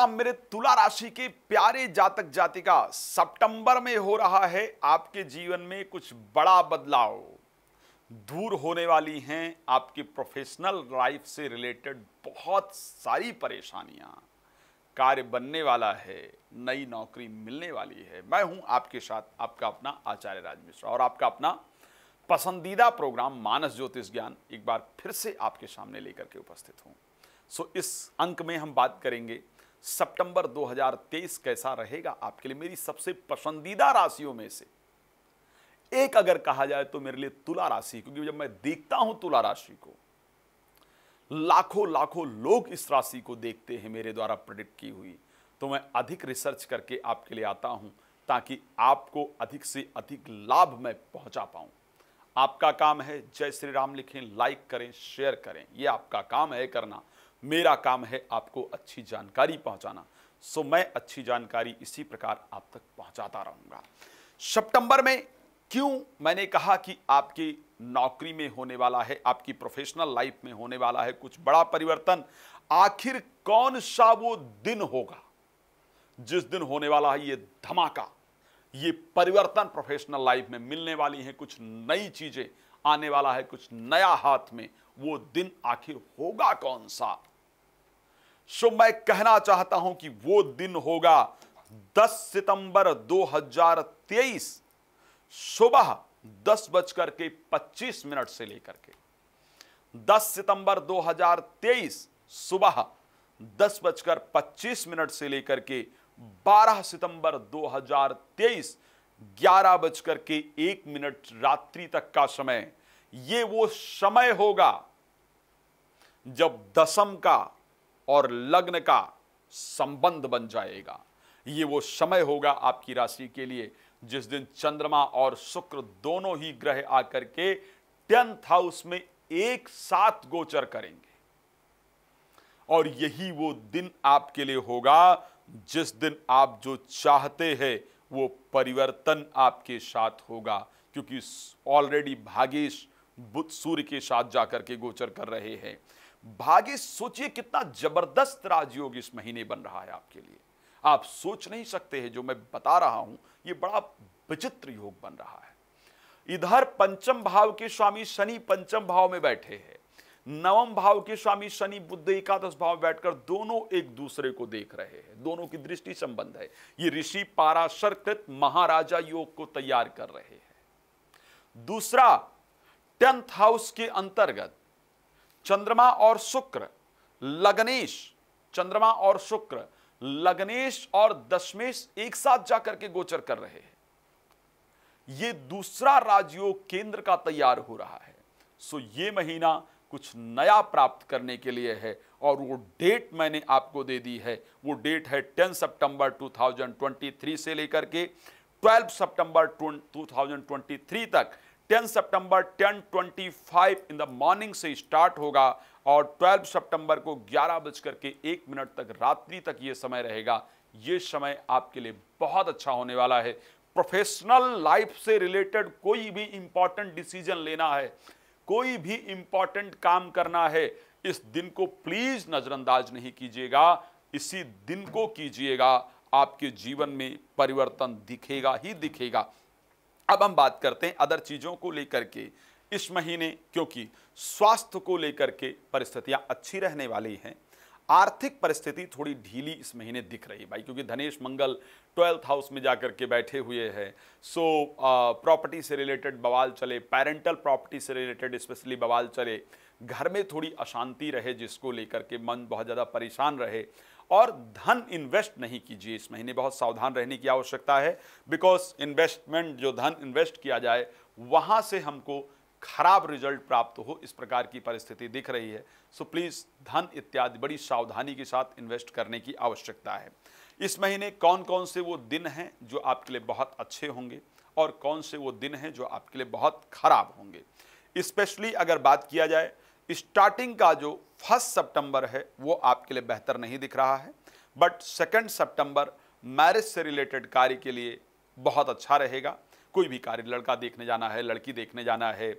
क्या मेरे तुला राशि के प्यारे जातक जातिका सितंबर में हो रहा है आपके जीवन में कुछ बड़ा बदलाव दूर होने वाली हैं आपकी प्रोफेशनल लाइफ से रिलेटेड बहुत सारी परेशानियां कार्य बनने वाला है नई नौकरी मिलने वाली है मैं हूं आपके साथ आपका अपना आचार्य राज मिश्रा और आपका अपना पसंदीदा प्रोग्राम मानस ज्योतिष ज्ञान एक बार फिर से आपके सामने लेकर के उपस्थित हूं सो so, इस अंक में हम बात करेंगे सितंबर 2023 कैसा रहेगा आपके लिए मेरी सबसे पसंदीदा राशियों में से एक अगर कहा जाए तो मेरे लिए तुला राशि क्योंकि जब मैं देखता हूं तुला राशि को लाखों लाखों लोग इस राशि को देखते हैं मेरे द्वारा प्रेडिक्ट की हुई तो मैं अधिक रिसर्च करके आपके लिए आता हूं ताकि आपको अधिक से अधिक लाभ मैं पहुंचा पाऊं आपका काम है जय श्री राम लिखें लाइक करें शेयर करें यह आपका काम है करना मेरा काम है आपको अच्छी जानकारी पहुंचाना सो मैं अच्छी जानकारी इसी प्रकार आप तक पहुंचाता रहूंगा सितंबर में क्यों मैंने कहा कि आपकी नौकरी में होने वाला है आपकी प्रोफेशनल लाइफ में होने वाला है कुछ बड़ा परिवर्तन आखिर कौन सा वो दिन होगा जिस दिन होने वाला है ये धमाका ये परिवर्तन प्रोफेशनल लाइफ में मिलने वाली है कुछ नई चीजें आने वाला है कुछ नया हाथ में वो दिन आखिर होगा कौन सा सो मैं कहना चाहता हूं कि वो दिन होगा 10 सितंबर 2023 सुबह दस बजकर के पच्चीस मिनट से लेकर के 10 सितंबर 2023 सुबह दस बजकर 25 मिनट से लेकर के 12 सितंबर 2023 ग्यारह बजकर के एक मिनट रात्रि तक का समय ये वो समय होगा जब दसम का और लग्न का संबंध बन जाएगा ये वो समय होगा आपकी राशि के लिए जिस दिन चंद्रमा और शुक्र दोनों ही ग्रह आकर के टेंथ हाउस में एक साथ गोचर करेंगे और यही वो दिन आपके लिए होगा जिस दिन आप जो चाहते हैं वो परिवर्तन आपके साथ होगा क्योंकि ऑलरेडी भागेश बुध सूर्य के साथ जाकर के गोचर कर रहे हैं भाग्य सोचिए कितना जबरदस्त राजयोग इस महीने बन रहा है आपके लिए आप सोच नहीं सकते हैं जो मैं बता रहा हूं ये बड़ा विचित्र योग बन रहा है इधर पंचम भाव के स्वामी शनि पंचम भाव में बैठे हैं नवम भाव के स्वामी शनि बुद्ध एकादश भाव में बैठकर दोनों एक दूसरे को देख रहे हैं दोनों की दृष्टि संबंध है ये ऋषि पाराशरकृत महाराजा योग को तैयार कर रहे हैं दूसरा टेंथ हाउस के अंतर्गत चंद्रमा और शुक्र लग्नेश चंद्रमा और शुक्र लग्नेश और दशमेश एक साथ जाकर के गोचर कर रहे हैं ये दूसरा राजयोग केंद्र का तैयार हो रहा है सो ये महीना कुछ नया प्राप्त करने के लिए है और वो डेट मैंने आपको दे दी है वो डेट है 10 सितंबर 2023 से लेकर के 12 सितंबर 2023 तक 10 सितंबर 10:25 इन द मॉर्निंग से स्टार्ट होगा और 12 सितंबर को ग्यारह बजकर के एक मिनट तक रात्रि तक ये समय रहेगा ये समय आपके लिए बहुत अच्छा होने वाला है प्रोफेशनल लाइफ से रिलेटेड कोई भी इंपॉर्टेंट डिसीजन लेना है कोई भी इंपॉर्टेंट काम करना है इस दिन को प्लीज नज़रअंदाज नहीं कीजिएगा इसी दिन को कीजिएगा आपके जीवन में परिवर्तन दिखेगा ही दिखेगा अब हम बात करते हैं अदर चीज़ों को लेकर के इस महीने क्योंकि स्वास्थ्य को लेकर के परिस्थितियाँ अच्छी रहने वाली हैं आर्थिक परिस्थिति थोड़ी ढीली इस महीने दिख रही है भाई क्योंकि धनेश मंगल ट्वेल्थ हाउस में जा करके के बैठे हुए हैं सो प्रॉपर्टी से रिलेटेड बवाल चले पेरेंटल प्रॉपर्टी से रिलेटेड स्पेशली बवाल चले घर में थोड़ी अशांति रहे जिसको लेकर के मन बहुत ज़्यादा परेशान रहे और धन इन्वेस्ट नहीं कीजिए इस महीने बहुत सावधान रहने की आवश्यकता है बिकॉज इन्वेस्टमेंट जो धन इन्वेस्ट किया जाए वहाँ से हमको खराब रिजल्ट प्राप्त हो इस प्रकार की परिस्थिति दिख रही है सो प्लीज़ धन इत्यादि बड़ी सावधानी के साथ इन्वेस्ट करने की आवश्यकता है इस महीने कौन कौन से वो दिन हैं जो आपके लिए बहुत अच्छे होंगे और कौन से वो दिन हैं जो आपके लिए बहुत खराब होंगे स्पेशली अगर बात किया जाए स्टार्टिंग का जो फर्स्ट सितंबर है वो आपके लिए बेहतर नहीं दिख रहा है बट सेकंड सितंबर मैरिज से रिलेटेड कार्य के लिए बहुत अच्छा रहेगा कोई भी कार्य लड़का देखने जाना है लड़की देखने जाना है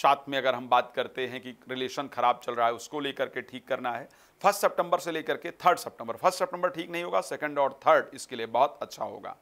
साथ में अगर हम बात करते हैं कि रिलेशन खराब चल रहा है उसको लेकर के ठीक करना है फर्स्ट सितंबर से लेकर के थर्ड सितंबर फर्स्ट सितंबर ठीक नहीं होगा सेकंड और थर्ड इसके लिए बहुत अच्छा होगा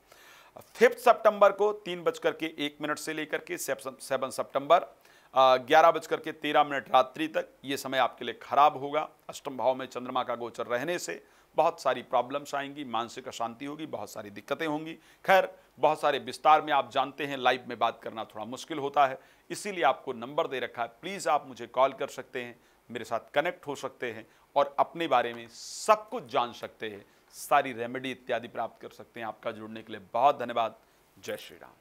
फिफ्थ सितंबर को तीन बजकर के एक मिनट से लेकर के सेवन सितंबर ग्यारह बजकर के तेरह मिनट रात्रि तक ये समय आपके लिए खराब होगा अष्टम भाव में चंद्रमा का गोचर रहने से बहुत सारी प्रॉब्लम्स आएंगी मानसिक अशांति होगी बहुत सारी दिक्कतें होंगी खैर बहुत सारे विस्तार में आप जानते हैं लाइव में बात करना थोड़ा मुश्किल होता है इसीलिए आपको नंबर दे रखा है प्लीज़ आप मुझे कॉल कर सकते हैं मेरे साथ कनेक्ट हो सकते हैं और अपने बारे में सब कुछ जान सकते हैं सारी रेमेडी इत्यादि प्राप्त कर सकते हैं आपका जुड़ने के लिए बहुत धन्यवाद जय श्री राम